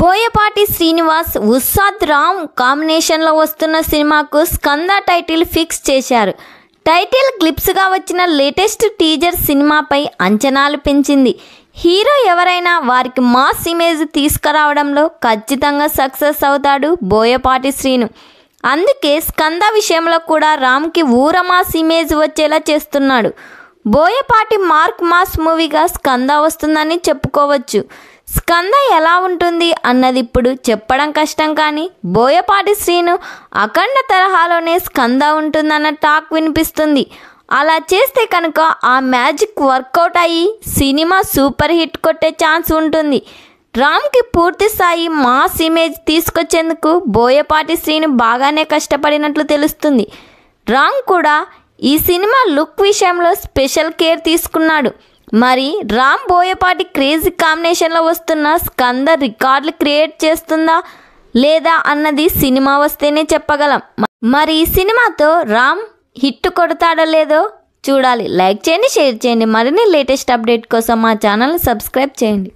బోయపాటి శ్రీనివాస్ ఉస్సాద్ రామ్ కాంబినేషన్లో వస్తున్న సినిమాకు స్కంద టైటిల్ ఫిక్స్ చేశారు టైటిల్ క్లిప్స్గా వచ్చిన లేటెస్ట్ టీజర్ సినిమాపై అంచనాలు పెంచింది హీరో ఎవరైనా వారికి మాస్ ఇమేజ్ తీసుకురావడంలో ఖచ్చితంగా సక్సెస్ అవుతాడు బోయపాటి శ్రీను అందుకే స్కంద విషయంలో కూడా రామ్కి ఊరమాస్ ఇమేజ్ వచ్చేలా చేస్తున్నాడు బోయపాటి మార్క్ మాస్ మూవీగా స్కంద వస్తుందని చెప్పుకోవచ్చు స్కంద ఎలా ఉంటుంది అన్నది ఇప్పుడు చెప్పడం కష్టం కానీ బోయపాటి శ్రీను అఖండ తరహాలోనే స్కంద ఉంటుందన్న టాక్ వినిపిస్తుంది అలా చేస్తే కనుక ఆ మ్యాజిక్ వర్కౌట్ అయ్యి సినిమా సూపర్ హిట్ కొట్టే ఛాన్స్ ఉంటుంది రామ్కి పూర్తి స్థాయి మాస్ ఇమేజ్ తీసుకొచ్చేందుకు బోయపాటి శ్రీను బాగానే కష్టపడినట్లు తెలుస్తుంది రామ్ కూడా ఈ సినిమా లుక్ విషయంలో స్పెషల్ కేర్ తీసుకున్నాడు మరి రామ్ బోయపాటి క్రేజీ కాంబినేషన్లో వస్తున్న స్కంద రికార్డులు క్రియేట్ చేస్తుందా లేదా అన్నది సినిమా వస్తేనే చెప్పగలం మరి ఈ సినిమాతో రామ్ హిట్ కొడతాడో లేదో చూడాలి లైక్ చేయండి షేర్ చేయండి మరిన్ని లేటెస్ట్ అప్డేట్ కోసం మా ఛానల్ సబ్స్క్రైబ్ చేయండి